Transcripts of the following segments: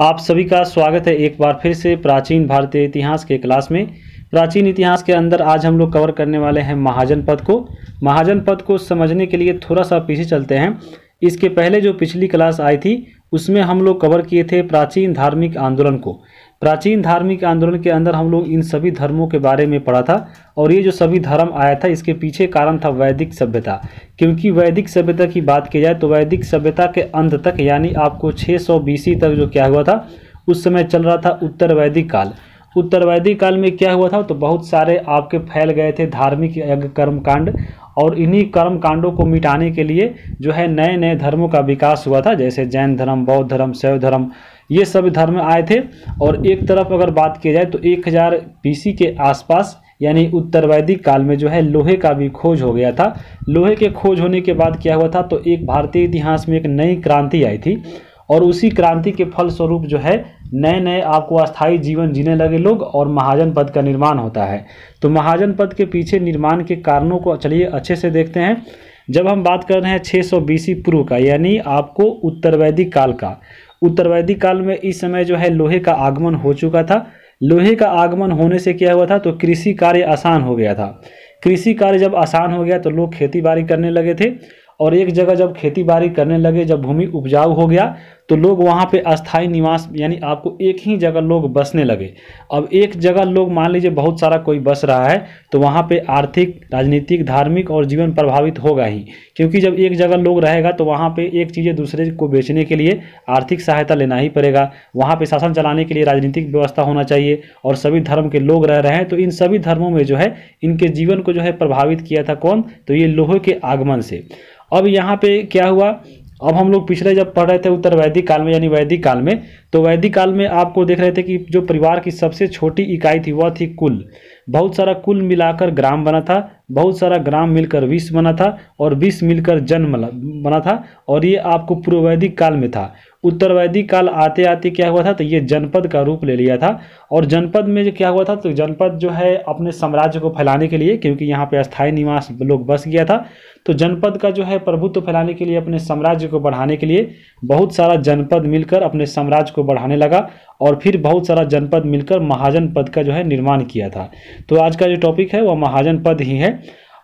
आप सभी का स्वागत है एक बार फिर से प्राचीन भारतीय इतिहास के क्लास में प्राचीन इतिहास के अंदर आज हम लोग कवर करने वाले हैं महाजन पद को महाजन पद को समझने के लिए थोड़ा सा पीछे चलते हैं इसके पहले जो पिछली क्लास आई थी उसमें हम लोग कवर किए थे प्राचीन धार्मिक आंदोलन को प्राचीन धार्मिक आंदोलन के अंदर हम लोग इन सभी धर्मों के बारे में पढ़ा था और ये जो सभी धर्म आया था इसके पीछे कारण था वैदिक सभ्यता क्योंकि वैदिक सभ्यता की बात की जाए तो वैदिक सभ्यता के अंत तक यानी आपको 600 सौ तक जो क्या हुआ था उस समय चल रहा था उत्तर वैदिक काल उत्तर वैदिक काल में क्या हुआ था तो बहुत सारे आपके फैल गए थे धार्मिक यज्ञ कर्मकांड और इन्हीं कर्म कांडों को मिटाने के लिए जो है नए नए धर्मों का विकास हुआ था जैसे जैन धर्म बौद्ध धर्म शैव धर्म ये सब धर्म आए थे और एक तरफ अगर बात की जाए तो एक हज़ार बीसी के आसपास यानी उत्तर वैदिक काल में जो है लोहे का भी खोज हो गया था लोहे के खोज होने के बाद क्या हुआ था तो एक भारतीय इतिहास में एक नई क्रांति आई थी और उसी क्रांति के फलस्वरूप जो है नए नए आपको अस्थायी जीवन जीने लगे लोग और महाजन पद का निर्माण होता है तो महाजन पद के पीछे निर्माण के कारणों को चलिए अच्छे से देखते हैं जब हम बात कर रहे हैं 600 बीसी पूर्व का यानी आपको उत्तर वैदिक काल का उत्तरवैदिक काल में इस समय जो है लोहे का आगमन हो चुका था लोहे का आगमन होने से क्या हुआ था तो कृषि कार्य आसान हो गया था कृषि कार्य जब आसान हो गया तो लोग खेती बाड़ी करने लगे थे और एक जगह जब खेती बाड़ी करने लगे जब भूमि उपजाऊ हो गया तो लोग वहाँ पे अस्थाई निवास यानी आपको एक ही जगह लोग बसने लगे अब एक जगह लोग मान लीजिए बहुत सारा कोई बस रहा है तो वहाँ पे आर्थिक राजनीतिक धार्मिक और जीवन प्रभावित होगा ही क्योंकि जब एक जगह लोग रहेगा तो वहाँ पे एक चीज़ें दूसरे को बेचने के लिए आर्थिक सहायता लेना ही पड़ेगा वहाँ पर शासन चलाने के लिए राजनीतिक व्यवस्था होना चाहिए और सभी धर्म के लोग रह रहे हैं तो इन सभी धर्मों में जो है इनके जीवन को जो है प्रभावित किया था कौन तो ये लोहे के आगमन से अब यहाँ पे क्या हुआ अब हम लोग पिछले जब पढ़ रहे थे उत्तर वैदिक काल में यानी वैदिक काल में तो वैदिक काल में आपको देख रहे थे कि जो परिवार की सबसे छोटी इकाई थी वह थी कुल बहुत सारा कुल मिलाकर ग्राम बना था बहुत सारा ग्राम मिलकर विश्व बना था और विश्व मिलकर जन्म बना था और ये आपको पूर्व वैदिक काल में था उत्तर वैदिक काल आते आते क्या हुआ था तो ये जनपद का रूप ले लिया था और जनपद में जो क्या हुआ था तो जनपद जो है अपने साम्राज्य को फैलाने के लिए क्योंकि यहाँ पे अस्थायी निवास लोग बस गया था तो जनपद का जो है प्रभुत्व फैलाने के लिए अपने साम्राज्य को बढ़ाने के लिए बहुत सारा जनपद मिलकर अपने साम्राज्य को बढ़ाने लगा और फिर बहुत सारा जनपद मिलकर महाजन पद का जो है निर्माण किया था तो आज का जो टॉपिक है वह महाजन पद ही है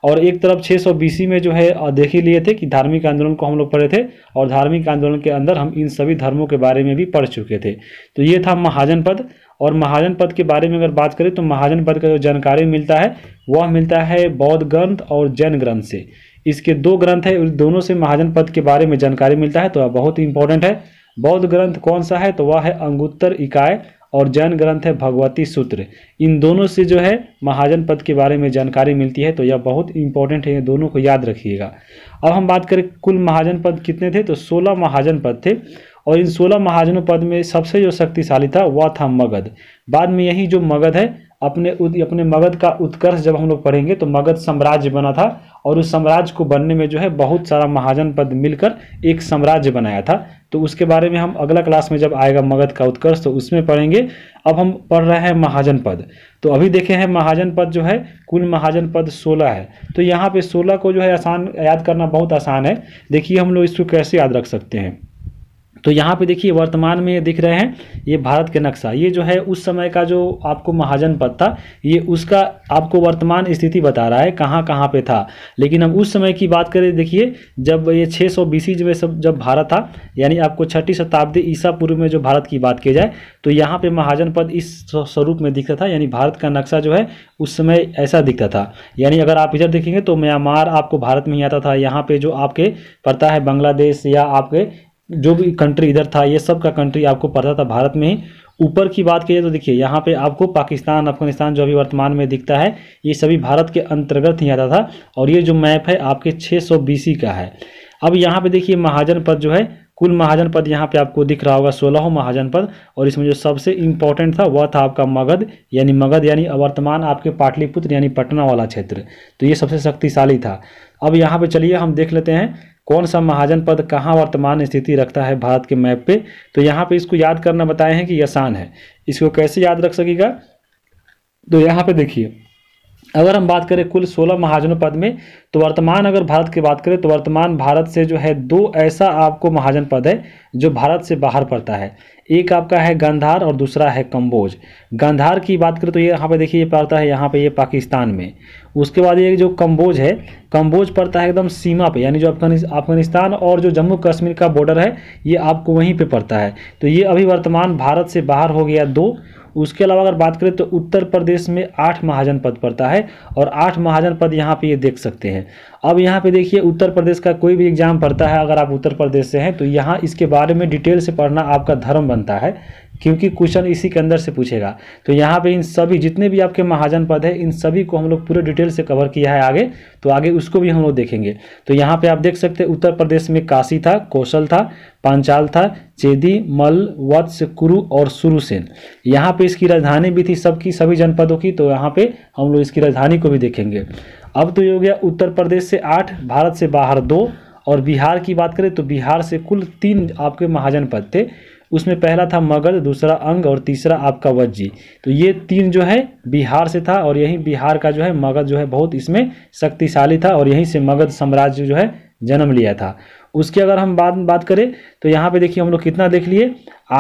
और एक तरफ छः सौ में जो है देख ही लिए थे कि धार्मिक आंदोलन को हम लोग पढ़े थे और धार्मिक आंदोलन के अंदर हम इन सभी धर्मों के बारे में भी पढ़ चुके थे तो ये था महाजन पद और महाजन पद के बारे में अगर बात करें तो महाजन पद का जो जानकारी मिलता है वह मिलता है बौद्ध ग्रंथ और जैन ग्रंथ से इसके दो ग्रंथ है दोनों से महाजन पद के बारे में जानकारी मिलता है तो बहुत इंपॉर्टेंट है बौद्ध ग्रंथ कौन सा है तो वह है अंगुत्तर इकाय और जैन ग्रंथ है भगवती सूत्र इन दोनों से जो है महाजन पद के बारे में जानकारी मिलती है तो यह बहुत इंपॉर्टेंट है दोनों को याद रखिएगा अब हम बात करें कुल महाजन पद कितने थे तो सोलह महाजन पद थे और इन सोलह महाजनों पद में सबसे जो शक्तिशाली था वह था मगध बाद में यही जो मगध है अपने अपने मगध का उत्कर्ष जब हम लोग पढ़ेंगे तो मगध साम्राज्य बना था और उस साम्राज्य को बनने में जो है बहुत सारा महाजन पद मिलकर एक साम्राज्य बनाया था तो उसके बारे में हम अगला क्लास में जब आएगा मगध का उत्कर्ष तो उसमें पढ़ेंगे अब हम पढ़ रहे हैं महाजन पद तो अभी देखे हैं महाजन पद जो है कुल महाजन पद सोलह है तो यहाँ पर सोलह को जो है आसान याद करना बहुत आसान है देखिए हम लोग इसको कैसे याद रख सकते हैं तो यहाँ पे देखिए वर्तमान में ये दिख रहे हैं ये भारत के नक्शा ये जो है उस समय का जो आपको महाजन पद था ये उसका आपको वर्तमान स्थिति बता रहा है कहाँ कहाँ पे था लेकिन हम उस समय की बात करें देखिए जब ये छः सौ बीस में सब जब भारत था यानी आपको छठी शताब्दी ईसा पूर्व में जो भारत की बात की जाए तो यहाँ पर महाजन पद इस स्वरूप में दिखता था यानी भारत का नक्शा जो है उस समय ऐसा दिखता था यानी अगर आप इधर देखेंगे तो म्यांमार आपको भारत में ही आता था यहाँ पर जो आपके पड़ता है बांग्लादेश या आपके जो भी कंट्री इधर था ये सब का कंट्री आपको पड़ता था भारत में ही ऊपर की बात करिए तो देखिए यहाँ पे आपको पाकिस्तान अफगानिस्तान जो अभी वर्तमान में दिखता है ये सभी भारत के अंतर्गत ही आता था और ये जो मैप है आपके 600 सौ का है अब यहाँ पे देखिए महाजन पद जो है कुल महाजन पद यहाँ पे आपको दिख रहा होगा सोलह महाजन पद और इसमें जो सबसे इम्पोर्टेंट था वह था आपका मगध यानी मगध यानी वर्तमान आपके पाटलिपुत्र यानी पटना वाला क्षेत्र तो ये सबसे शक्तिशाली था अब यहाँ पे चलिए हम देख लेते हैं कौन सा महाजन पद कहाँ वर्तमान स्थिति रखता है भारत के मैप पे तो यहाँ पे इसको याद करना बताए हैं कि आसान है इसको कैसे याद रख सकेगा तो यहाँ पे देखिए अगर हम बात करें कुल सोलह महाजनों पद में तो वर्तमान अगर भारत की बात करें तो वर्तमान भारत से जो है दो ऐसा आपको महाजन पद है जो भारत से बाहर पड़ता है एक आपका है गंधार और दूसरा है कंबोज गंधार की बात करें तो ये यहाँ पे देखिए ये पड़ता है यहाँ पे ये पाकिस्तान में उसके बाद ये जो कंबोज है कंबोज पड़ता है एकदम सीमा पे यानी जो अफगानिस्तान और जो जम्मू कश्मीर का बॉर्डर है ये आपको वहीं पर पड़ता है तो ये अभी वर्तमान भारत से बाहर हो गया दो उसके अलावा अगर बात करें तो उत्तर प्रदेश में आठ महाजन पद पड़ता है और आठ महाजन पद यहाँ पे ये देख सकते हैं अब यहाँ पे देखिए उत्तर प्रदेश का कोई भी एग्जाम पड़ता है अगर आप उत्तर प्रदेश से हैं तो यहाँ इसके बारे में डिटेल से पढ़ना आपका धर्म बनता है क्योंकि क्वेश्चन इसी के अंदर से पूछेगा तो यहाँ पे इन सभी जितने भी आपके महाजन पद है इन सभी को हम लोग पूरे डिटेल से कवर किया है आगे तो आगे उसको भी हम लोग देखेंगे तो यहाँ पे आप देख सकते हैं उत्तर प्रदेश में काशी था कौशल था पांचाल था चेदी मल वत्स कुरु और सुरुसेन यहाँ पे इसकी राजधानी भी थी सबकी सभी जनपदों की तो यहाँ पे हम लोग इसकी राजधानी को भी देखेंगे अब तो ये हो गया उत्तर प्रदेश से आठ भारत से बाहर दो और बिहार की बात करें तो बिहार से कुल तीन आपके महाजन पद थे उसमें पहला था मगध दूसरा अंग और तीसरा आपका वज्जी तो ये तीन जो है बिहार से था और यही बिहार का जो है मगध जो है बहुत इसमें शक्तिशाली था और यहीं से मगध साम्राज्य जो है जन्म लिया था उसकी अगर हम बात बात करें तो यहाँ पे देखिए हम लोग कितना देख लिए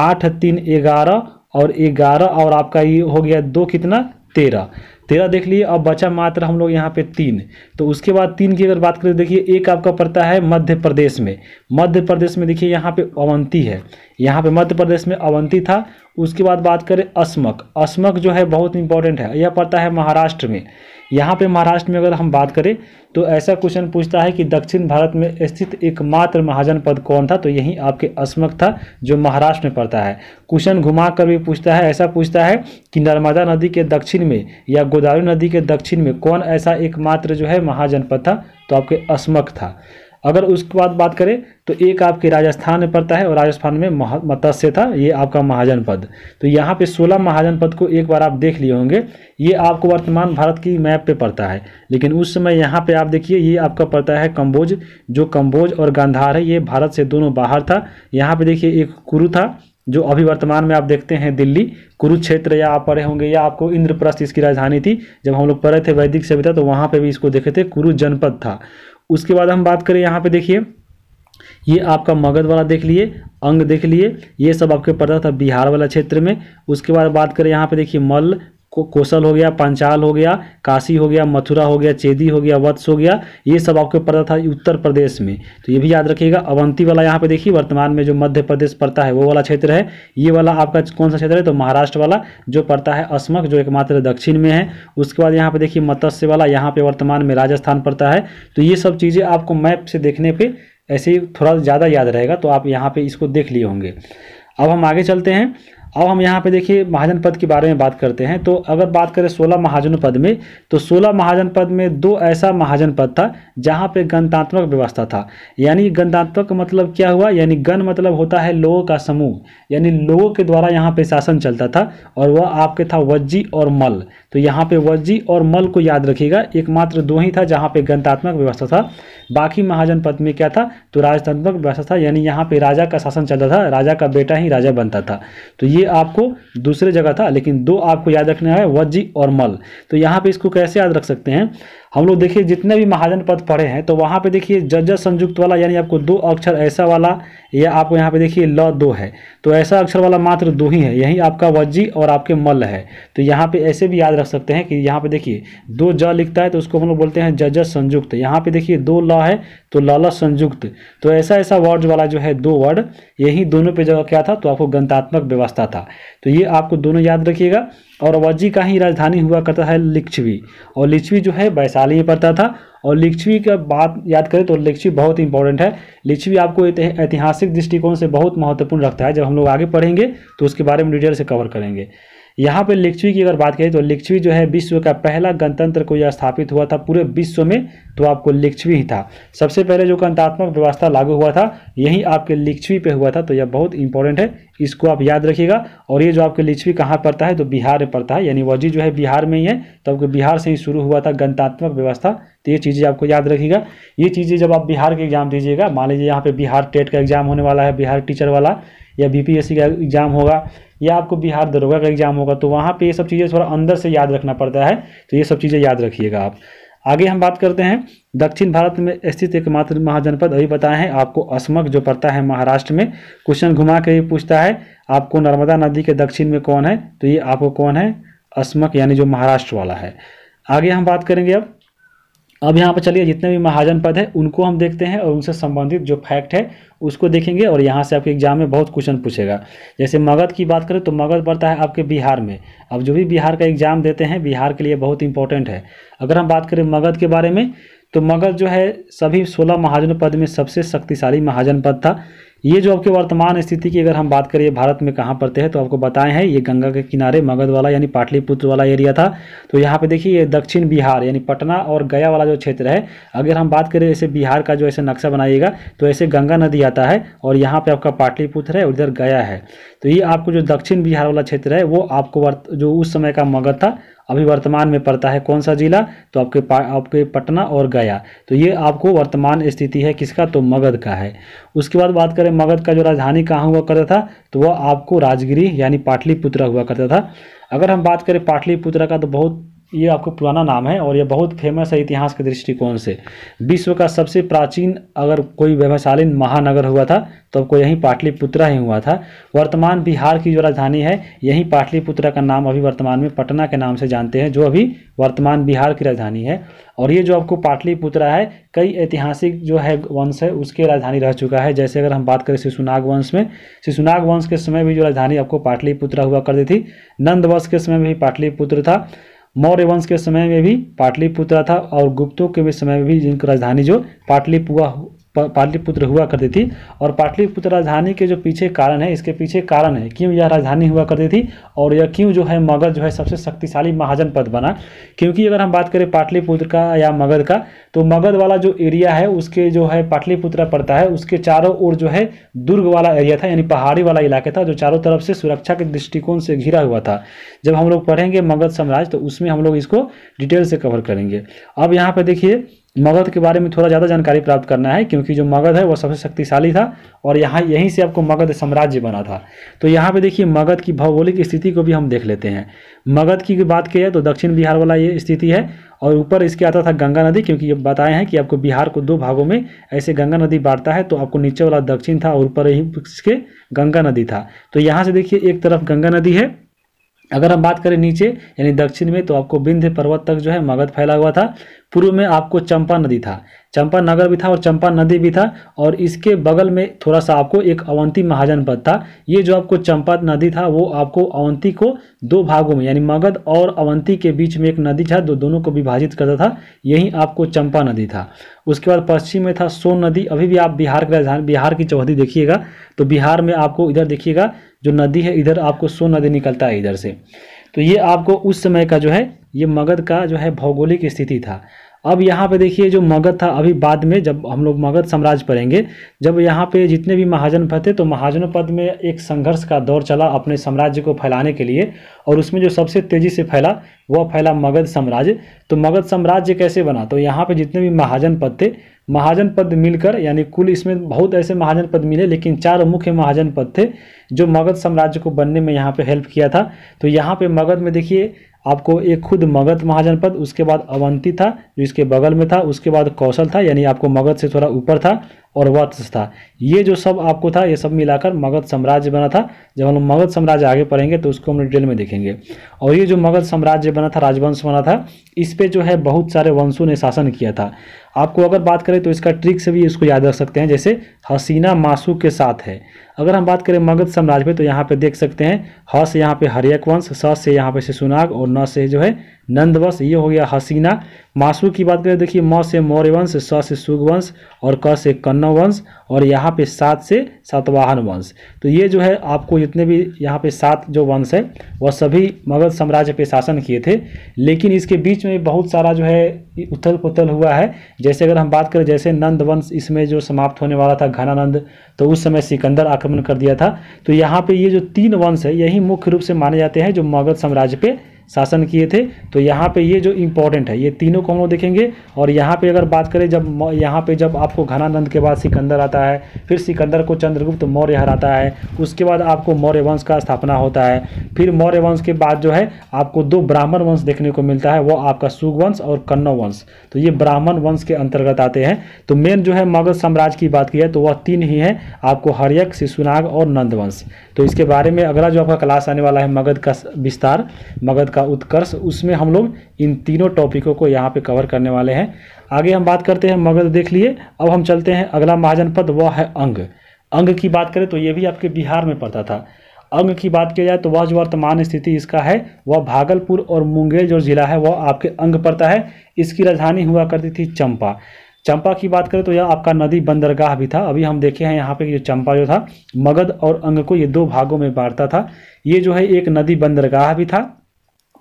आठ तीन ग्यारह और ग्यारह और आपका ये हो गया दो कितना तेरह तेरह देख लिए अब बचा मात्र हम लोग यहाँ पे तीन तो उसके बाद तीन की अगर बात करें देखिए एक आपका पड़ता है मध्य प्रदेश में मध्य प्रदेश में देखिए यहाँ पे अवंती है यहाँ पे मध्य प्रदेश में अवंती था उसके बाद बात करें अस्मक अस्मक जो है बहुत इंपॉर्टेंट है यह पड़ता है महाराष्ट्र में यहाँ पे महाराष्ट्र में अगर हम बात करें तो ऐसा क्वेश्चन पूछता है कि दक्षिण भारत में स्थित एकमात्र महाजन पद कौन था तो यही आपके अस्मक था जो महाराष्ट्र में पड़ता है क्वेश्चन घुमा कर भी पूछता है ऐसा पूछता है कि नर्मदा नदी के दक्षिण में या गोदावरी नदी के दक्षिण में कौन ऐसा एकमात्र जो है महाजनपद था तो आपके अस्मक था अगर उसके बाद बात करें तो एक आपके राजस्थान में पड़ता है और राजस्थान में मत्स्य था ये आपका महाजन पद तो यहाँ पे 16 महाजन पद को एक बार आप देख लिए होंगे ये आपको वर्तमान भारत की मैप पे पड़ता है लेकिन उस समय यहाँ पे आप देखिए ये आपका पड़ता है कंबोज जो कंबोज और गांधार है ये भारत से दोनों बाहर था यहाँ पे देखिए एक कुरु था जो अभी वर्तमान में आप देखते हैं दिल्ली कुरुक्षेत्र या आप पढ़े होंगे या आपको इंद्रप्रस्थ इसकी राजधानी थी जब हम लोग पढ़े थे वैदिक सभ्यता तो वहाँ पे भी इसको देखे थे कुरु जनपद था उसके बाद हम बात करें यहाँ पे देखिए ये आपका मगध वाला देख लिए अंग देख लिए ये सब आपके पड़ता था बिहार वाला क्षेत्र में उसके बाद बात करें यहाँ पे देखिए मल्ल कोसल कौशल हो गया पांचाल हो गया काशी हो गया मथुरा हो गया चेदी हो गया वत्स हो गया ये सब आपको पड़ता था उत्तर प्रदेश में तो ये भी याद रखिएगा अवंती वाला यहाँ पे देखिए वर्तमान में जो मध्य प्रदेश पड़ता है वो वाला क्षेत्र है ये वाला आपका कौन सा क्षेत्र है तो महाराष्ट्र वाला जो पड़ता है अस्मक जो एकमात्र दक्षिण में है उसके बाद यहाँ पे देखिए मत्स्य वाला यहाँ पर वर्तमान में राजस्थान पड़ता है तो ये सब चीज़ें आपको मैप से देखने पर ऐसे थोड़ा ज़्यादा याद रहेगा तो आप यहाँ पर इसको देख लिए होंगे अब हम आगे चलते हैं अब हम यहाँ पे देखिए महाजन पद के बारे में बात करते हैं तो अगर बात करें सोलह महाजन पद में तो सोलह महाजन पद में दो ऐसा महाजन पद था जहाँ पे गणतात्मक व्यवस्था था यानी गणतात्मक मतलब क्या हुआ यानी गण मतलब होता है लोगों का समूह यानी लोगों के द्वारा यहाँ पे शासन चलता था और वह आपके था वज्जी और मल तो यहाँ पे वज्जी और मल को याद रखिएगा एकमात्र दो ही था जहाँ पे गणतात्मक व्यवस्था था बाकी महाजन पद में क्या था तो राजतंत्मक व्यवस्था था यानी यहाँ पे राजा का शासन चलता था राजा का बेटा ही राजा बनता था तो ये आपको दूसरे जगह था लेकिन दो आपको याद रखना है वज्जी और मल तो यहाँ पे इसको कैसे याद रख सकते हैं हम लोग देखिए जितने भी महाजन पद पढ़े हैं तो वहाँ पे देखिए जज संयुक्त वाला यानी आपको दो अक्षर ऐसा वाला या आपको यहाँ पे देखिए ल दो है तो ऐसा अक्षर वाला मात्र दो ही है यही आपका वज्जी और आपके मल्ल है तो यहाँ पे ऐसे भी याद रख सकते हैं कि यहाँ पे देखिए दो ज लिखता है तो उसको हम लोग बोलते हैं जज संयुक्त यहाँ पे देखिए दो ल है तो ल संयुक्त तो ऐसा ऐसा वर्ड वाला जो है दो वर्ड यही दोनों पे जगह क्या था तो आपको गंतात्मक व्यवस्था था तो ये आपको दोनों याद रखिएगा और अवजी का ही राजधानी हुआ करता है लिच्छवी और लिच्छवी जो है वैशाली में पड़ता था और लिच्छवी का बात याद करें तो लिच्छवी बहुत इंपॉर्टेंट है लिच्छवी आपको ऐतिहासिक दृष्टिकोण से बहुत महत्वपूर्ण रखता है जब हम लोग आगे पढ़ेंगे तो उसके बारे में डिटेल से कवर करेंगे यहाँ पर लिच्छवी की अगर बात करें तो लिच्छवी जो है विश्व का पहला गणतंत्र को यह स्थापित हुआ था पूरे विश्व में तो आपको लिच्छवी ही था सबसे पहले जो गणतात्मक व्यवस्था लागू हुआ था यही आपके लिच्छवी पे हुआ था तो यह बहुत इंपॉर्टेंट है इसको आप याद रखिएगा और ये जो आपके लिच्छवी कहाँ पड़ता है तो बिहार में पड़ता है यानी वजी जो है बिहार में ही है तो आपके बिहार से ही शुरू हुआ था गणतात्मक व्यवस्था तो ये चीज़ें आपको याद रखिएगा ये चीज़ें जब आप बिहार के एग्जाम दीजिएगा मान लीजिए यहाँ पे बिहार टेट का एग्जाम होने वाला है बिहार टीचर वाला या बी का एग्जाम होगा या आपको बिहार दरोगा का एग्जाम होगा तो वहाँ पे ये सब चीज़ें थोड़ा अंदर से याद रखना पड़ता है तो ये सब चीज़ें याद रखिएगा आप आगे हम बात करते हैं दक्षिण भारत में स्थित एकमात्र महाजनपद अभी बताए हैं आपको अस्मक जो पड़ता है महाराष्ट्र में क्वेश्चन घुमा के ये पूछता है आपको नर्मदा नदी के दक्षिण में कौन है तो ये आपको कौन है अस्मक यानी जो महाराष्ट्र वाला है आगे हम बात करेंगे अब अब यहाँ पर चलिए जितने भी महाजन पद है उनको हम देखते हैं और उनसे संबंधित जो फैक्ट है उसको देखेंगे और यहाँ से आपके एग्जाम में बहुत क्वेश्चन पूछेगा जैसे मगध की बात करें तो मगध पड़ता है आपके बिहार में अब जो भी बिहार का एग्जाम देते हैं बिहार के लिए बहुत इंपॉर्टेंट है अगर हम बात करें मगध के बारे में तो मगध जो है सभी सोलह महाजन पद में सबसे शक्तिशाली महाजन पद था ये जो आपके वर्तमान स्थिति की अगर हम बात करिए भारत में कहाँ पड़ते हैं तो आपको बताए हैं ये गंगा के किनारे मगध वाला यानी पाटलिपुत्र वाला एरिया था तो यहाँ पे देखिए ये दक्षिण बिहार यानी पटना और गया वाला जो क्षेत्र है अगर हम बात करें ऐसे बिहार का जो ऐसे नक्शा बनाइएगा तो ऐसे गंगा नदी आता है और यहाँ पर आपका पाटलिपुत्र है उधर गया है तो ये आपको जो दक्षिण बिहार वाला क्षेत्र है वो आपको जो उस समय का मगध था अभी वर्तमान में पड़ता है कौन सा जिला तो आपके आपके पटना और गया तो ये आपको वर्तमान स्थिति है किसका तो मगध का है उसके बाद बात करें मगध का जो राजधानी कहाँ हुआ करता था तो वह आपको राजगिरी यानी पाटलिपुत्र हुआ करता था अगर हम बात करें पाटलिपुत्र का तो बहुत ये आपको पुराना नाम है और ये बहुत फेमस है इतिहास के दृष्टिकोण से विश्व का सबसे प्राचीन अगर कोई व्यवसायीन महानगर हुआ था तो आपको यहीं पाटलिपुत्रा ही हुआ था वर्तमान बिहार की जो राजधानी है यहीं पाटलिपुत्रा का नाम अभी वर्तमान में पटना के नाम से जानते हैं जो अभी वर्तमान बिहार की राजधानी है और ये जो आपको पाटलिपुत्रा है कई ऐतिहासिक जो है वंश है उसके राजधानी रह चुका है जैसे अगर हम बात करें शिशुनाग वंश में शिशुनाग वंश के समय भी जो राजधानी आपको पाटलिपुत्रा हुआ करती थी नंद वंश के समय भी पाटलिपुत्र था मौर्य वंश के समय में भी पाटलिपुत्र था और गुप्तों के समय में भी जिनकी राजधानी जो पाटलिपुआ पाटलिपुत्र हुआ करती थी और पाटलिपुत्र राजधानी के जो पीछे कारण है इसके पीछे कारण है क्यों यह राजधानी हुआ करती थी और यह क्यों जो है मगध जो है सबसे शक्तिशाली महाजन पद बना क्योंकि अगर हम बात करें पाटलिपुत्र का या मगध का तो मगध वाला जो एरिया है उसके जो है पाटलिपुत्र पड़ता है उसके चारों ओर जो है दुर्ग वाला एरिया था यानी पहाड़ी वाला इलाका था जो चारों तरफ से सुरक्षा के दृष्टिकोण से घिरा हुआ था जब हम लोग पढ़ेंगे मगध साम्राज्य तो उसमें हम लोग इसको डिटेल से कवर करेंगे अब यहाँ पर देखिए मगध के बारे में थोड़ा ज़्यादा जानकारी प्राप्त करना है क्योंकि जो मगध है वह सबसे शक्तिशाली था और यहाँ यहीं से आपको मगध साम्राज्य बना था तो यहाँ पे देखिए मगध की भौगोलिक स्थिति को भी हम देख लेते हैं मगध की बात की है तो दक्षिण बिहार वाला ये स्थिति है और ऊपर इसके आता था गंगा नदी क्योंकि ये बताए हैं कि आपको बिहार को दो भागों में ऐसे गंगा नदी बांटता है तो आपको नीचे वाला दक्षिण था और ऊपर ही इसके गंगा नदी था तो यहाँ से देखिए एक तरफ गंगा नदी है अगर हम बात करें नीचे यानी दक्षिण में तो आपको विंध्य पर्वत तक जो है मगध फैला हुआ था पूर्व में आपको चंपा नदी था चंपा नगर भी था और चंपा नदी भी था और इसके बगल में थोड़ा सा आपको एक अवंती महाजनपद था ये जो आपको चंपा नदी था वो आपको अवंती को दो भागों में यानी मगध और अवंती के बीच में एक नदी था जो दोनों को विभाजित करता था यही आपको चंपा नदी था उसके बाद पश्चिम में था सोन नदी अभी भी आप बिहार की राजधानी बिहार की चौधरी देखिएगा तो बिहार में आपको इधर देखिएगा जो नदी है इधर आपको सो नदी निकलता है इधर से तो ये आपको उस समय का जो है ये मगध का जो है भौगोलिक स्थिति था अब यहाँ पे देखिए जो मगध था अभी बाद में जब हम लोग मगध साम्राज्य पढ़ेंगे जब यहाँ पे जितने भी महाजन थे तो महाजन पद में एक संघर्ष का दौर चला अपने साम्राज्य को फैलाने के लिए और उसमें जो सबसे तेज़ी से फैला वह फैला मगध साम्राज्य तो मगध साम्राज्य कैसे बना तो यहाँ पे जितने भी महाजन पद थे महाजन पद मिलकर यानी कुल इसमें बहुत ऐसे महाजन पद मिले लेकिन चार मुख्य महाजन पद थे जो मगध साम्राज्य को बनने में यहाँ पे हेल्प किया था तो यहाँ पे मगध में देखिए आपको एक खुद मगध महाजनपद उसके बाद अवंती था जो इसके बगल में था उसके बाद कौशल था यानी आपको मगध से थोड़ा ऊपर था और वत्स था ये जो सब आपको था ये सब मिलाकर मगध साम्राज्य बना था जब हम मगध साम्राज्य आगे पढ़ेंगे तो उसको हम डिटेल में देखेंगे और ये जो मगध साम्राज्य बना था राजवंश बना था इस पर जो है बहुत सारे वंशों ने शासन किया था आपको अगर बात करें तो इसका ट्रिक से भी इसको याद रख सकते हैं जैसे हसीना मासू के साथ है अगर हम बात करें मगध साम्राज्य में तो यहाँ पे देख सकते हैं ह से यहाँ पे हरियक वंश स से यहाँ पे शिशुनाग और न से जो है नंदवंश ये हो गया हसीना मासू की बात करें देखिए म से मौर्यवंश स से सुगवंश और क से कन्नव वंश और यहाँ पे सात से सातवाहन वंश तो ये जो है आपको जितने भी यहाँ पे सात जो वंश है वह सभी मगध साम्राज्य पे शासन किए थे लेकिन इसके बीच में बहुत सारा जो है उथल पुथल हुआ है जैसे अगर हम बात करें जैसे नंद वंश इसमें जो समाप्त होने वाला था घनानंद तो उस समय सिकंदर आक्रमण कर दिया था तो यहाँ पर ये जो तीन वंश है यही मुख्य रूप से माने जाते हैं जो मगध साम्राज्य पर शासन किए थे तो यहाँ पे ये जो इम्पोर्टेंट है ये तीनों को हम लोग देखेंगे और यहाँ पे अगर बात करें जब यहाँ पे जब आपको घनानंद के बाद सिकंदर आता है फिर सिकंदर को चंद्रगुप्त मौर्य हराता है उसके बाद आपको मौर्य वंश का स्थापना होता है फिर मौर्य वंश के बाद जो है आपको दो ब्राह्मण वंश देखने को मिलता है वो आपका सुगवंश और कन्नौ वंश तो ये ब्राह्मण वंश के अंतर्गत आते हैं तो मेन जो है मगध साम्राज्य की बात की है तो वह तीन ही है आपको हरियक शिशुनाग और नंदवंश तो इसके बारे में अगला जो आपका क्लास आने वाला है मगध का विस्तार मगध का उत्कर्ष उसमें हम लोग इन तीनों टॉपिकों को यहाँ पे कवर करने वाले हैं आगे हम बात करते हैं मगध देख लिए अब हम चलते हैं अगला महाजनपद वह है अंग अंग की बात करें तो ये भी आपके बिहार में पड़ता था अंग की बात किया जाए तो वह जो वर्तमान स्थिति इसका है वह भागलपुर और मुंगेर जो जिला है वह आपके अंग पड़ता है इसकी राजधानी हुआ करती थी चंपा चंपा की बात करें तो यह आपका नदी बंदरगाह भी था अभी हम देखे हैं यहाँ पे जो चंपा जो था मगध और अंग को ये दो भागों में बांटता था ये जो है एक नदी बंदरगाह भी था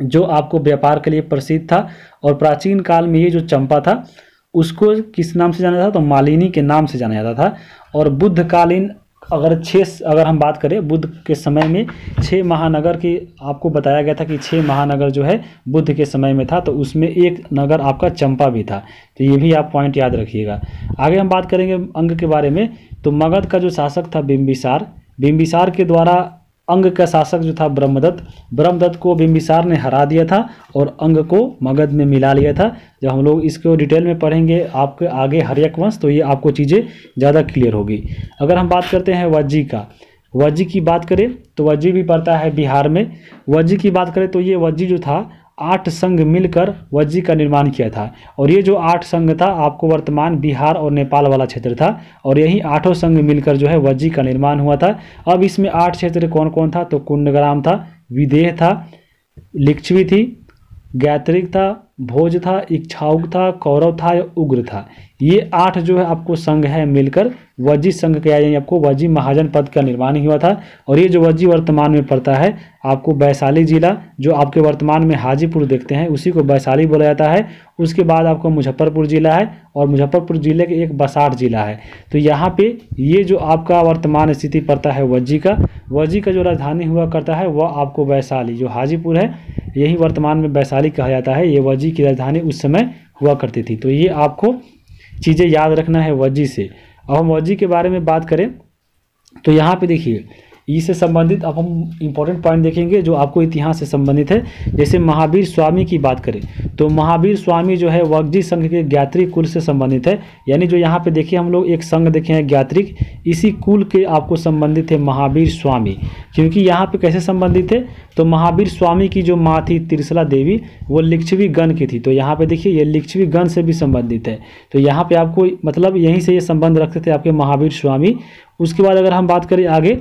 जो आपको व्यापार के लिए प्रसिद्ध था और प्राचीन काल में ये जो चंपा था उसको किस नाम से जाना जाता था तो मालिनी के नाम से जाना जाता था और बुद्धकालीन अगर छः अगर हम बात करें बुद्ध के समय में छः महानगर की आपको बताया गया था कि छः महानगर जो है बुद्ध के समय में था तो उसमें एक नगर आपका चंपा भी था तो ये भी आप पॉइंट याद रखिएगा आगे हम बात करेंगे अंग के बारे में तो मगध का जो शासक था बिम्बिसार बिम्बिसार के द्वारा अंग का शासक जो था ब्रह्मदत्त ब्रह्मदत्त को बिम्बिसार ने हरा दिया था और अंग को मगध में मिला लिया था जब हम लोग इसको डिटेल में पढ़ेंगे आपके आगे हरियक वंश तो ये आपको चीज़ें ज़्यादा क्लियर होगी अगर हम बात करते हैं वज्जी का वज्जी की बात करें तो वज्जी भी पड़ता है बिहार में वज्जी की बात करें तो ये वज्जी जो था आठ संघ मिलकर वज्जी का निर्माण किया था और ये जो आठ संघ था आपको वर्तमान बिहार और नेपाल वाला क्षेत्र था और यही आठों संघ मिलकर जो है वज्जी का निर्माण हुआ था अब इसमें आठ क्षेत्र कौन कौन था तो कुंडग्राम था विदेह था लिच्छवी थी गैत्रिक था भोज था इच्छाउग था कौरव था या उग्र था ये आठ जो है आपको संघ है मिलकर वजी संघ के यानी आपको वजी महाजन पद का निर्माण हुआ था और ये जो वजी वर्तमान में पड़ता है आपको वैशाली जिला जो आपके वर्तमान में हाजीपुर देखते हैं उसी को वैशाली बोला जाता है उसके बाद आपको मुजफ्फरपुर जिला है और मुजफ्फरपुर जिले के एक बसाठ जिला है तो यहाँ पे ये जो आपका वर्तमान स्थिति पड़ता है वजी का वजी का जो राजधानी हुआ करता है वह आपको वैशाली जो हाजीपुर है यही वर्तमान में वैशाली कहा जाता है ये वजी वजी की राजधानी उस समय हुआ करती थी तो ये आपको चीज़ें याद रखना है वजी से अब हम वजी के बारे में बात करें तो यहाँ पे देखिए इससे e संबंधित अब हम इम्पोर्टेंट पॉइंट देखेंगे जो आपको इतिहास से संबंधित है जैसे महावीर स्वामी की बात करें तो महावीर स्वामी जो है वग्जी संघ के ज्ञात्री कुल से संबंधित है यानी जो यहाँ पे देखिए हम लोग एक संघ देखे हैं ज्ञात्रिक इसी कुल के आपको संबंधित है महावीर स्वामी क्योंकि यहाँ पे कैसे संबंधित है तो महावीर स्वामी की जो माँ थी तिरसला देवी वो लिच्छवी गण की थी तो यहाँ पे देखिए ये लिच्छवी गण से भी संबंधित है तो यहाँ पे आपको मतलब यहीं से ये संबंध रखते थे आपके महावीर स्वामी उसके बाद अगर हम बात करें आगे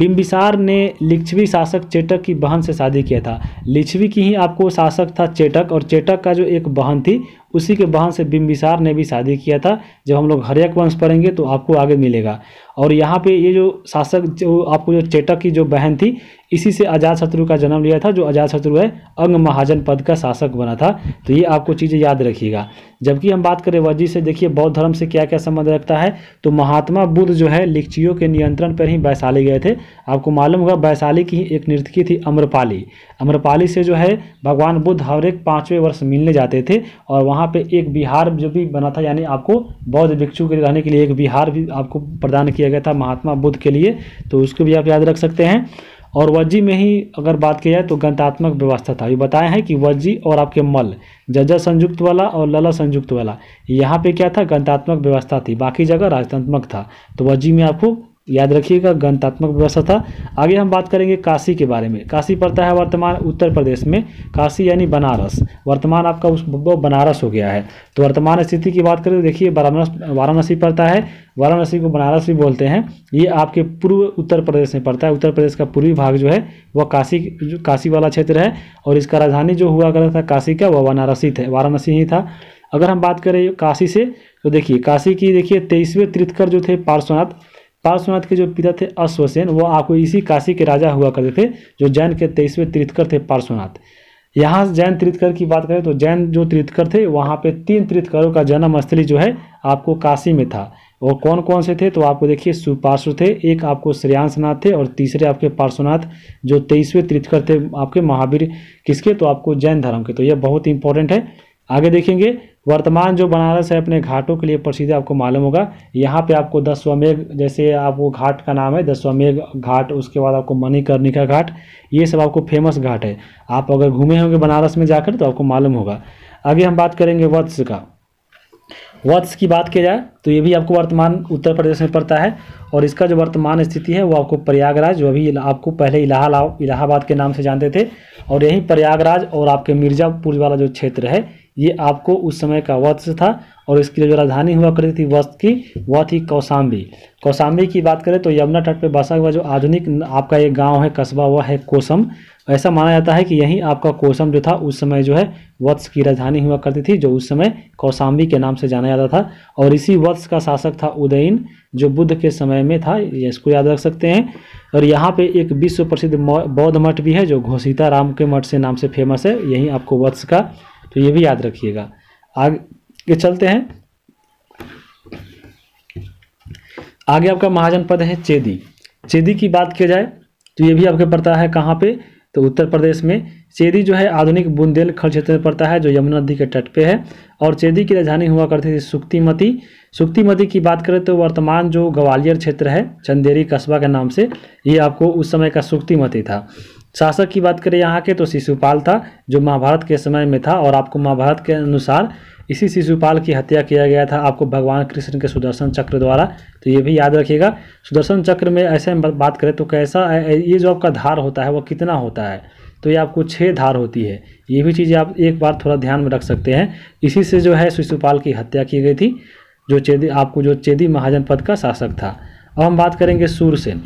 बिम्बिसार ने लिच्छवी शासक चेटक की बहन से शादी किया था लिच्छवी की ही आपको शासक था चेटक और चेटक का जो एक बहन थी उसी के बहन से बिम्बिसार ने भी शादी किया था जब हम लोग हरियक वंश पढ़ेंगे तो आपको आगे मिलेगा और यहाँ पे ये जो शासक जो आपको जो चेटक की जो बहन थी इसी से अजात शत्रु का जन्म लिया था जो अजात शत्रु है अंग महाजन पद का शासक बना था तो ये आपको चीज़ें याद रखिएगा जबकि हम बात करें वजी से देखिए बौद्ध धर्म से क्या क्या संबंध रखता है तो महात्मा बुद्ध जो है लिक्चियों के नियंत्रण पर ही वैशाली गए थे आपको मालूम होगा वैशाली की एक नृतकी थी अम्रपाली अम्रपाली से जो है भगवान बुद्ध हर एक पाँचवें वर्ष मिलने जाते थे और वहाँ पर एक बिहार जो भी बना था यानी आपको बौद्ध भिक्षु के रहने के लिए एक बिहार भी आपको प्रदान किया गया था महात्मा बुद्ध के लिए तो उसको भी आप याद रख सकते हैं और वज्जी में ही अगर बात की जाए तो गणतात्मक व्यवस्था था ये बताया है कि वज्जी और आपके मल जजा संयुक्त वाला और लला संयुक्त वाला यहाँ पे क्या था गणतात्मक व्यवस्था थी बाकी जगह राजतंत्रक था तो वज्जी में आपको याद रखिएगा गणतात्मक व्यवस्था था आगे हम बात करेंगे काशी के बारे में काशी पड़ता है वर्तमान उत्तर प्रदेश में काशी यानी बनारस वर्तमान आपका उस बनारस हो गया है तो वर्तमान स्थिति की बात करें तो देखिए वाराणसी पड़ता है वाराणसी को बनारस भी बोलते हैं ये आपके पूर्व उत्तर प्रदेश में पड़ता है उत्तर प्रदेश का पूर्वी भाग जो है वह काशी काशी वाला क्षेत्र है और इसका राजधानी जो हुआ करता था काशी का वह वाराणसी थे वाराणसी ही था अगर हम बात करें काशी से तो देखिए काशी की देखिए तेईसवें तीर्थकर जो थे पार्श्वनाथ पार्श्वनाथ के जो पिता थे अश्वसेन वो आपको इसी काशी के राजा हुआ करते थे जो जैन के तेईसवें तीर्थकर थे पार्श्वनाथ यहाँ जैन तीर्थकर की बात करें तो जैन जो तीर्थकर थे वहाँ पे तीन तीर्थकरों का जन्म स्थली जो है आपको काशी में था और कौन कौन से थे तो आपको देखिए सुपार्श्व थे एक आपको श्रेयांशनाथ थे और तीसरे आपके पार्श्वनाथ जो तेईसवें तीर्थकर थे आपके महावीर किसके तो आपको जैन धर्म के तो यह बहुत इंपॉर्टेंट है आगे देखेंगे वर्तमान जो बनारस है अपने घाटों के लिए प्रसिद्ध आपको मालूम होगा यहाँ पे आपको दसवामेघ जैसे आपको घाट का नाम है दसवामेघ घाट उसके बाद आपको मणिकर्णिका घाट ये सब आपको फेमस घाट है आप अगर घूमे होंगे बनारस में जाकर तो आपको मालूम होगा आगे हम बात करेंगे वत्स का वत्स की बात किया जाए तो ये भी आपको वर्तमान उत्तर प्रदेश में पड़ता है और इसका जो वर्तमान स्थिति है वो आपको प्रयागराज जो अभी आपको पहले इलाहा इलाहाबाद के नाम से जानते थे और यही प्रयागराज और आपके मिर्ज़ापुर वाला जो क्षेत्र है ये आपको उस समय का वत्स था और इसकी जो राजधानी हुआ करती थी वस्त की वह थी कौशाम्बी कौशाम्बी की बात करें तो यमुना तट पर बसा हुआ जो आधुनिक आपका एक गांव है कस्बा वह है कोसम ऐसा माना जाता है कि यहीं आपका कोसम जो था उस समय जो है वत्स की राजधानी हुआ करती थी जो उस समय कौशाम्बी के नाम से जाना जाता था और इसी वत्स का शासक था उदयन जो बुद्ध के समय में था इसको याद रख सकते हैं और यहाँ पे एक विश्व प्रसिद्ध बौद्ध मठ भी है जो घोषिता राम के मठ से नाम से फेमस है यहीं आपको वत्स का तो ये भी याद रखिएगा आगे चलते हैं आगे आपका महाजन पद है चेदी चेदी की बात किया जाए तो ये भी आपके पड़ता है कहाँ पे तो उत्तर प्रदेश में चेदी जो है आधुनिक बुंदेलखंड क्षेत्र में पड़ता है जो यमुना नदी के तट पे है और चेदी की राजधानी हुआ करती थी सुक्तिमती सुक्तिमती की बात करें तो वर्तमान जो ग्वालियर क्षेत्र है चंदेरी कस्बा के नाम से ये आपको उस समय का सुक्तिमती था शासक की बात करें यहाँ के तो शिशुपाल था जो महाभारत के समय में था और आपको महाभारत के अनुसार इसी शिशुपाल की हत्या किया गया था आपको भगवान कृष्ण के सुदर्शन चक्र द्वारा तो ये भी याद रखिएगा सुदर्शन चक्र में ऐसे हम बात करें तो कैसा ये जो आपका धार होता है वो कितना होता है तो ये आपको छः धार होती है ये भी चीज़ें आप एक बार थोड़ा ध्यान में रख सकते हैं इसी से जो है शिशुपाल की हत्या की गई थी जो चेदी आपको जो चेदी महाजन पद का शासक था अब हम बात करेंगे सूरसेन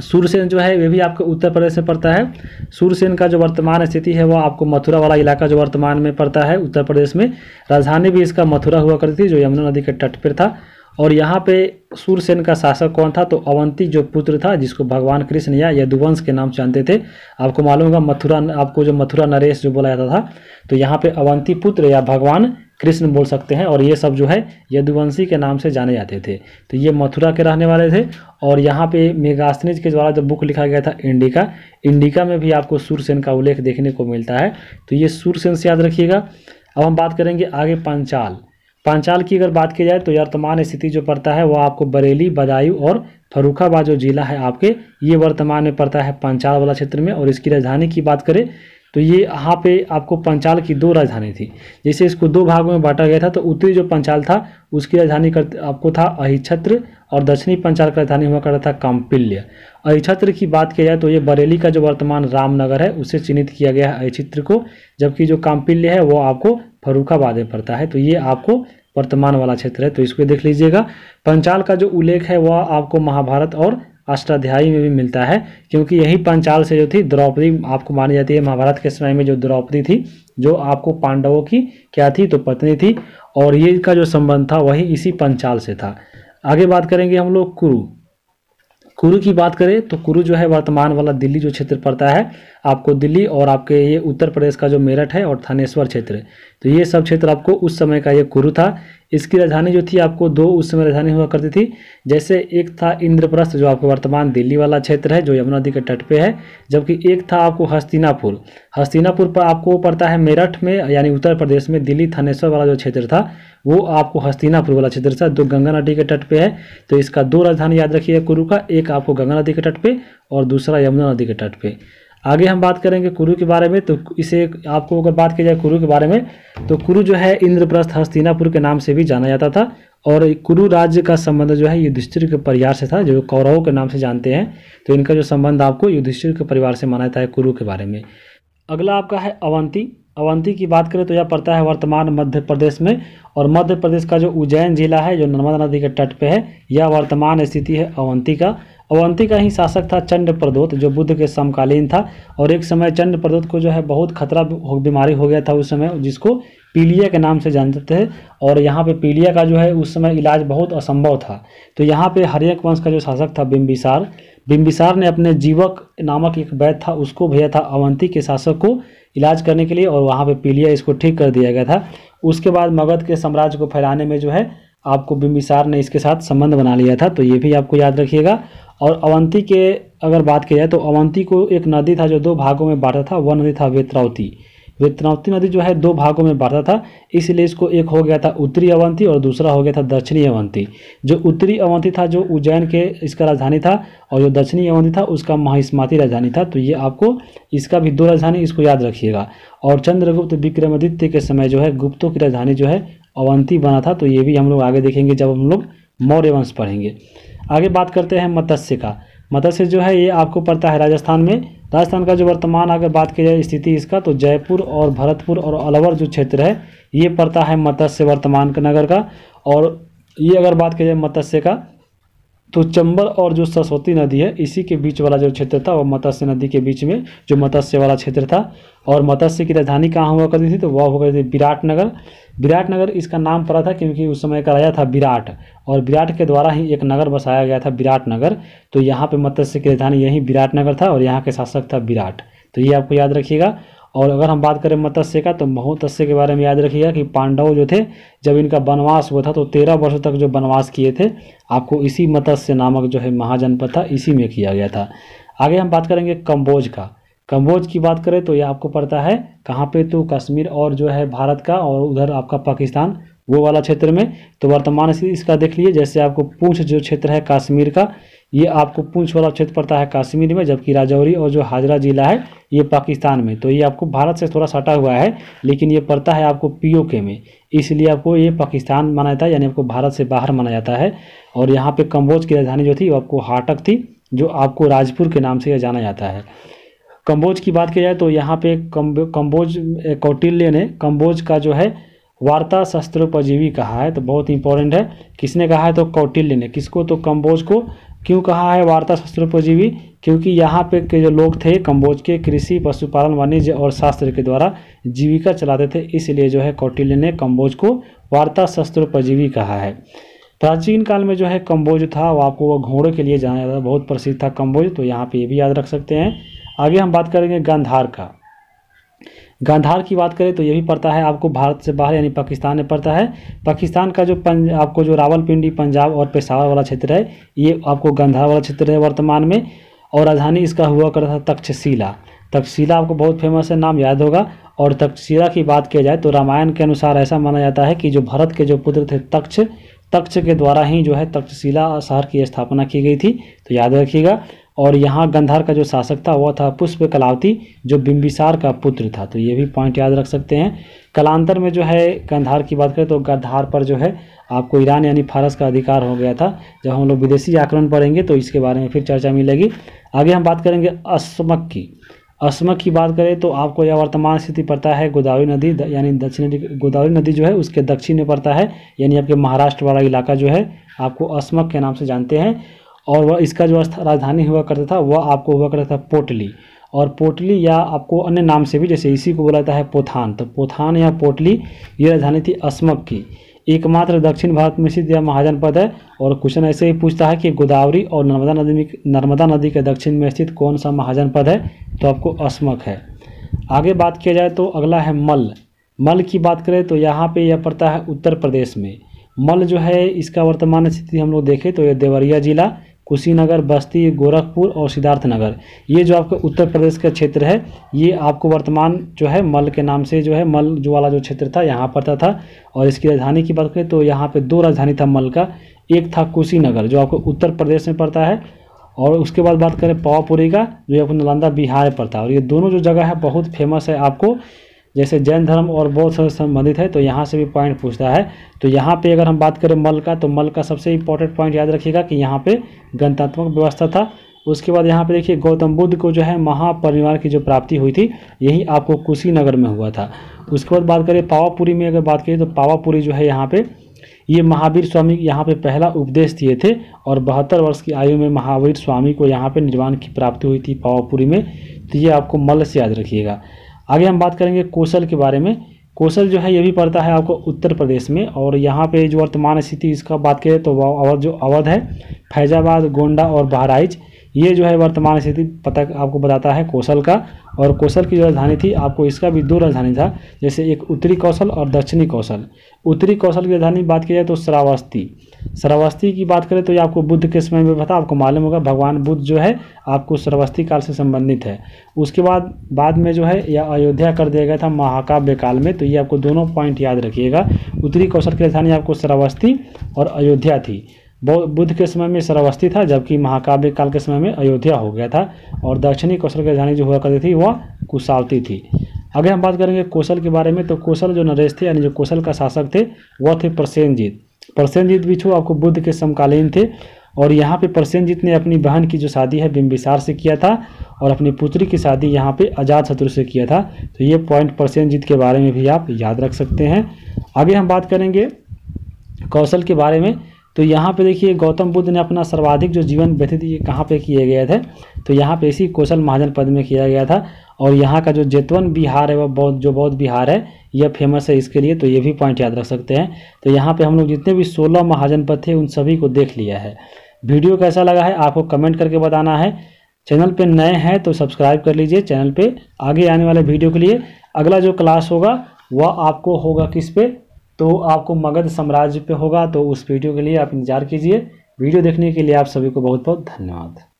सूरसेन जो है वे भी आपको उत्तर प्रदेश में पड़ता है सूरसेन का जो वर्तमान स्थिति है वो आपको मथुरा वाला इलाका जो वर्तमान में पड़ता है उत्तर प्रदेश में राजधानी भी इसका मथुरा हुआ करती थी जो यमुना नदी के तट पर था और यहाँ पे सूरसेन का शासक कौन था तो अवंती जो पुत्र था जिसको भगवान कृष्ण या यदुवंश के नाम जानते थे आपको मालूम होगा मथुरा आपको जो मथुरा नरेश जो बोला जाता था तो यहाँ पे अवंती पुत्र या भगवान कृष्ण बोल सकते हैं और ये सब जो है यदुवंशी के नाम से जाने जाते थे तो ये मथुरा के रहने वाले थे और यहाँ पे मेगास्तनिज के द्वारा जब बुक लिखा गया था इंडिका इंडिका में भी आपको सूरसेन का उल्लेख देखने को मिलता है तो ये सूरसेन से याद रखिएगा अब हम बात करेंगे आगे पंचाल पंचाल की अगर बात की जाए तो वर्तमान स्थिति जो पड़ता है वो आपको बरेली बदायूं और फरुखाबाद जो जिला है आपके ये वर्तमान में पड़ता है पंचाल वाला क्षेत्र में और इसकी राजधानी की बात करें तो ये यहाँ पे आपको पंचाल की दो राजधानी थी जैसे इसको दो भागों में बांटा गया था तो उत्तरी जो पंचाल था उसकी राजधानी आपको था अहिछत्र और दक्षिणी पंचाल का राजधानी हुआ करता था काम्पिल्य अहिछत्र की बात किया जाए तो ये बरेली का जो वर्तमान रामनगर है उसे चिन्हित किया गया है अहिछित्र को जबकि जो काम्पिल्य है वो आपको फरुखाबाद में पड़ता है तो ये आपको वर्तमान वाला क्षेत्र है तो इसको देख लीजिएगा पंचाल का जो उल्लेख है वह आपको महाभारत और अष्टाध्यायी में भी मिलता है क्योंकि यही पंचाल से जो थी द्रौपदी आपको मानी जाती है महाभारत के समय में जो द्रौपदी थी जो आपको पांडवों की क्या थी तो पत्नी थी और ये का जो संबंध था वही इसी पंचाल से था आगे बात करेंगे हम लोग कुरु कुरु की बात करें तो कुरु जो है वर्तमान वाला दिल्ली जो क्षेत्र पड़ता है आपको दिल्ली और आपके ये उत्तर प्रदेश का जो मेरठ है और थानेश्वर क्षेत्र है तो ये सब क्षेत्र आपको उस समय का ये कुरु था इसकी राजधानी जो थी आपको दो उस समय राजधानी हुआ करती थी जैसे एक था इंद्रप्रस्थ जो आपको वर्तमान दिल्ली वाला क्षेत्र है जो यमुना नदी के तट पे है जबकि एक था आपको हस्तिनापुर हस्तिनापुर पर आपको पड़ता है मेरठ में यानी उत्तर प्रदेश में दिल्ली थानेश्वर वाला जो क्षेत्र था वो आपको हस्तिनापुर वाला क्षेत्र था जो गंगा नदी के तट पे है तो इसका दो राजधानी याद रखिए कुरु का एक आपको गंगा नदी के तट पे और दूसरा यमुना नदी के तट पे आगे हम बात करेंगे कुरु के बारे में तो इसे आपको अगर बात की जाए कुरु के बारे में तो कुरु जो है इंद्रप्रस्थ हस्तिनापुर के नाम से भी जाना जाता था और कुरु राज्य का संबंध जो है युधिष्ठिर के परिवार से था जो कौरवों के नाम से जानते हैं तो इनका जो संबंध आपको युधिष्ठिर के परिवार से माना जाता है कुरु के बारे में अगला आपका है अवंती अवंती की बात करें तो यह पड़ता है वर्तमान मध्य प्रदेश में और मध्य प्रदेश का जो उज्जैन जिला है जो नर्मदा नदी के तट पे है यह वर्तमान स्थिति है अवंती का अवंती का ही शासक था चंड प्रदोत जो बुद्ध के समकालीन था और एक समय चंड प्रदोत को जो है बहुत खतरा बीमारी हो गया था उस समय जिसको पीलिया के नाम से जानते थे और यहाँ पे पीलिया का जो है उस समय इलाज बहुत असंभव था तो यहाँ पे हरियक वंश का जो शासक था बिम्बिसार बिम्बिसार ने अपने जीवक नामक एक वैद था उसको भेजा था अवंती के शासक को इलाज करने के लिए और वहाँ पर पीलिया इसको ठीक कर दिया गया था उसके बाद मगध के साम्राज्य को फैलाने में जो है आपको बिम्बिसार ने इसके साथ संबंध बना लिया था तो ये भी आपको याद रखिएगा और अवंती के अगर बात की जाए तो अवंती को एक नदी था जो दो भागों में बांटा था वह नदी था वेत्रावती वेत्रावती नदी जो है दो भागों में बांटा था इसलिए इसको एक हो गया था उत्तरी अवंती और दूसरा हो गया था दक्षिणी अवंती जो उत्तरी अवंती था जो उज्जैन के इसका राजधानी था और जो दक्षिणी अवंती था उसका महिस्माती राजधानी था तो ये आपको इसका भी दो राजधानी इसको याद रखिएगा और चंद्रगुप्त विक्रमादित्य के समय जो है गुप्तों की राजधानी जो है अवंती बना था तो ये भी हम लोग आगे देखेंगे जब हम लोग मौर्य वंश पढ़ेंगे आगे बात करते हैं मत्स्य का मत्स्य जो है ये आपको पड़ता है राजस्थान में राजस्थान का जो वर्तमान अगर बात की जाए स्थिति इसका तो जयपुर और भरतपुर और अलवर जो क्षेत्र है ये पड़ता है मत्स्य वर्तमान नगर का और ये अगर बात की जाए मत्स्य का तो चंबल और जो सरस्वती नदी है इसी के बीच वाला जो क्षेत्र था वो मत्स्य नदी के बीच में जो मत्स्य वाला क्षेत्र था और मत्स्य की राजधानी कहाँ हुआ करती थी तो वह हुआ करती थी विराटनगर विराटनगर इसका नाम पड़ा था क्योंकि उस समय का राजा था विराट और विराट के द्वारा ही एक नगर बसाया गया था विराटनगर तो यहाँ पर मत्स्य की राजधानी यही विराटनगर था और यहाँ के शासक था विराट तो ये आपको याद रखिएगा और अगर हम बात करें मत्स्य का तो महोत्स्य के बारे में याद रखिएगा कि पांडव जो थे जब इनका वनवास हुआ था तो तेरह वर्षों तक जो वनवास किए थे आपको इसी मत्स्य नामक जो है महाजनपद था इसी में किया गया था आगे हम बात करेंगे कम्बोज का कम्बोज की बात करें तो यह आपको पड़ता है कहाँ पे तो कश्मीर और जो है भारत का और उधर आपका पाकिस्तान वो वाला क्षेत्र में तो वर्तमान स्थिति इसका देख लीजिए जैसे आपको पूंछ जो क्षेत्र है कश्मीर का ये आपको पूंछ वाला क्षेत्र पड़ता है कश्मीर में जबकि राजौरी और जो हाजरा जिला है ये पाकिस्तान में तो ये आपको भारत से थोड़ा सटा हुआ है लेकिन ये पड़ता है आपको पीओके में इसलिए आपको ये पाकिस्तान माना जाता है यानी आपको भारत से बाहर माना जाता है और यहाँ पे कम्बोज की राजधानी जो थी वो आपको हाटक थी जो आपको राजपुर के नाम से जाना जाता है कम्बोज की बात की जाए तो यहाँ पे कम्बोज कौटिल्य ने कम्बोज का जो है वार्ता शस्त्रोपजीवी कहा है तो बहुत इंपॉर्टेंट है किसने कहा है तो कौटिल्य ने किसको तो कम्बोज को क्यों कहा है वार्ता शस्त्रोपजीवी क्योंकि यहाँ पे के जो लोग थे कम्बोज के कृषि पशुपालन वाणिज्य और शास्त्र के द्वारा जीविका चलाते थे इसलिए जो है कौटिल्य ने कम्बोज को वार्ता शस्त्रोपजीवी कहा है प्राचीन काल में जो है कम्बोज था वो आपको वो घोड़े के लिए जाना जाता बहुत प्रसिद्ध था कम्बोज तो यहाँ पर ये भी याद रख सकते हैं आगे हम बात करेंगे गंधार का गांधार की बात करें तो ये भी पड़ता है आपको भारत से बाहर यानी पाकिस्तान में पड़ता है पाकिस्तान का जो पंज आपको जो रावलपिंडी पंजाब और पेशावर वाला क्षेत्र है ये आपको गंधार वाला क्षेत्र है वर्तमान में और राजधानी इसका हुआ करता था तक्षशिला तक्षशिला आपको बहुत फेमस है नाम याद होगा और तक्षशिला की बात किया जाए तो रामायण के अनुसार ऐसा माना जाता है कि जो भरत के जो पुत्र थे तक्ष तक्ष के द्वारा ही जो है तक्षशिला शहर की स्थापना की गई थी तो याद रखिएगा और यहाँ गंधार का जो शासक था वह था पुष्प कलावती जो बिम्बिसार का पुत्र था तो ये भी पॉइंट याद रख सकते हैं कलांतर में जो है गंधार की बात करें तो गंधार पर जो है आपको ईरान यानी फारस का अधिकार हो गया था जब हम लोग विदेशी आक्रमण पढ़ेंगे तो इसके बारे में फिर चर्चा मिलेगी आगे हम बात करेंगे असमक की असमक की बात करें तो आपको यह वर्तमान स्थिति पड़ता है गोदावरी नदी यानी दक्षिण गोदावरी नदी जो है उसके दक्षिण में पड़ता है यानी आपके महाराष्ट्र वाला इलाका जो है आपको असमक के नाम से जानते हैं और वह इसका जो राजधानी हुआ करता था वह आपको हुआ करता था पोटली और पोटली या आपको अन्य नाम से भी जैसे इसी को बोला जाता है पोथान तो पोथान या पोटली ये राजधानी थी अस्मक की एकमात्र दक्षिण भारत में स्थित यह महाजनपद है और क्वेश्चन ऐसे ही पूछता है कि गोदावरी और नर्मदा नदी में नर्मदा नदी के दक्षिण में स्थित कौन सा महाजनपद है तो आपको अस्मक है आगे बात किया जाए तो अगला है मल मल की बात करें तो यहाँ पे यह पड़ता है उत्तर प्रदेश में मल जो है इसका वर्तमान स्थिति हम लोग देखें तो यह देवरिया जिला कुशीनगर बस्ती गोरखपुर और सिद्धार्थनगर ये जो आपका उत्तर प्रदेश का क्षेत्र है ये आपको वर्तमान जो है मल के नाम से जो है मल जो वाला जो क्षेत्र था यहाँ पड़ता था और इसकी राजधानी की बात करें तो यहाँ पे दो राजधानी था मल का एक था कुशीनगर जो आपको उत्तर प्रदेश में पड़ता है और उसके बाद बात करें पावापुरी का जो आपको नालंदा बिहार में पड़ता है और ये दोनों जो जगह है बहुत फेमस है आपको जैसे जैन धर्म और बौद्ध से संबंधित है तो यहाँ से भी पॉइंट पूछता है तो यहाँ पे अगर हम बात करें मल का तो मल का सबसे इंपॉर्टेंट पॉइंट याद रखिएगा कि यहाँ पे गणतात्मक व्यवस्था था उसके बाद यहाँ पे देखिए गौतम बुद्ध को जो है महापरिवार की जो प्राप्ति हुई थी यही आपको कुशीनगर में हुआ था उसके बाद बात करें पावापुरी में अगर बात करें तो पावापुरी जो है यहाँ पर ये महावीर स्वामी यहाँ पे पहला उपदेश दिए थे और बहत्तर वर्ष की आयु में महावीर स्वामी को यहाँ पे निर्वाण की प्राप्ति हुई थी पावापुरी में तो ये आपको मल से याद रखिएगा आगे हम बात करेंगे कौशल के बारे में कौशल जो है ये भी पड़ता है आपको उत्तर प्रदेश में और यहाँ पे जो वर्तमान स्थिति इसका बात करें तो वह जो अवध है फैजाबाद गोंडा और बहराइच ये जो है वर्तमान स्थिति पता आपको बताता है कौशल का और कौशल की जो राजधानी थी आपको इसका भी दो राजधानी था जैसे एक उत्तरी कौशल और दक्षिणी कौशल उत्तरी कौशल की राजधानी बात की जाए तो श्रावस्ती श्रावस्ती की बात करें तो ये आपको बुद्ध के समय में पता आपको मालूम होगा भगवान बुद्ध जो है आपको श्रावस्ती काल से संबंधित है उसके बाद बाद में जो है यह अयोध्या कर दिया गया था महाकाव्य काल में तो ये आपको दोनों पॉइंट याद रखिएगा उत्तरी कौशल की राजधानी आपको श्रावस्ती और अयोध्या थी बुद्ध के समय में सरावस्थी था जबकि महाकाव्य काल के समय में अयोध्या हो गया था और दक्षिणी कौशल की राजधानी जो हुआ करती थी वह कुशावती थी आगे हम बात करेंगे कौशल के बारे में तो कौशल जो नरेश थे यानी जो कौशल का शासक थे वह थे प्रसेंजीत भी छू आपको बुद्ध के समकालीन थे और यहाँ पे प्रसेंजीत ने अपनी बहन की जो शादी है बिम्बिसार से किया था और अपनी पुत्री की शादी यहाँ पे आजाद शत्रु से किया था तो ये पॉइंट प्रसेंजीत के बारे में भी आप याद रख सकते हैं आगे हम बात करेंगे कौशल के बारे में तो यहाँ पे देखिए गौतम बुद्ध ने अपना सर्वाधिक जो जीवन व्यतीत ये कहाँ पे किए गए थे तो यहाँ पे इसी कौशल महाजन पद में किया गया था और यहाँ का जो जेतवन बिहार है वह बौद्ध जो बौद्ध बिहार है यह फेमस है इसके लिए तो ये भी पॉइंट याद रख सकते हैं तो यहाँ पे हम लोग जितने भी सोलह महाजन पद थे उन सभी को देख लिया है वीडियो कैसा लगा है आपको कमेंट करके बताना है चैनल पर नए हैं तो सब्सक्राइब कर लीजिए चैनल पर आगे आने वाले वीडियो के लिए अगला जो क्लास होगा वह आपको होगा किस पे तो आपको मगध साम्राज्य पे होगा तो उस वीडियो के लिए आप इंतज़ार कीजिए वीडियो देखने के लिए आप सभी को बहुत बहुत धन्यवाद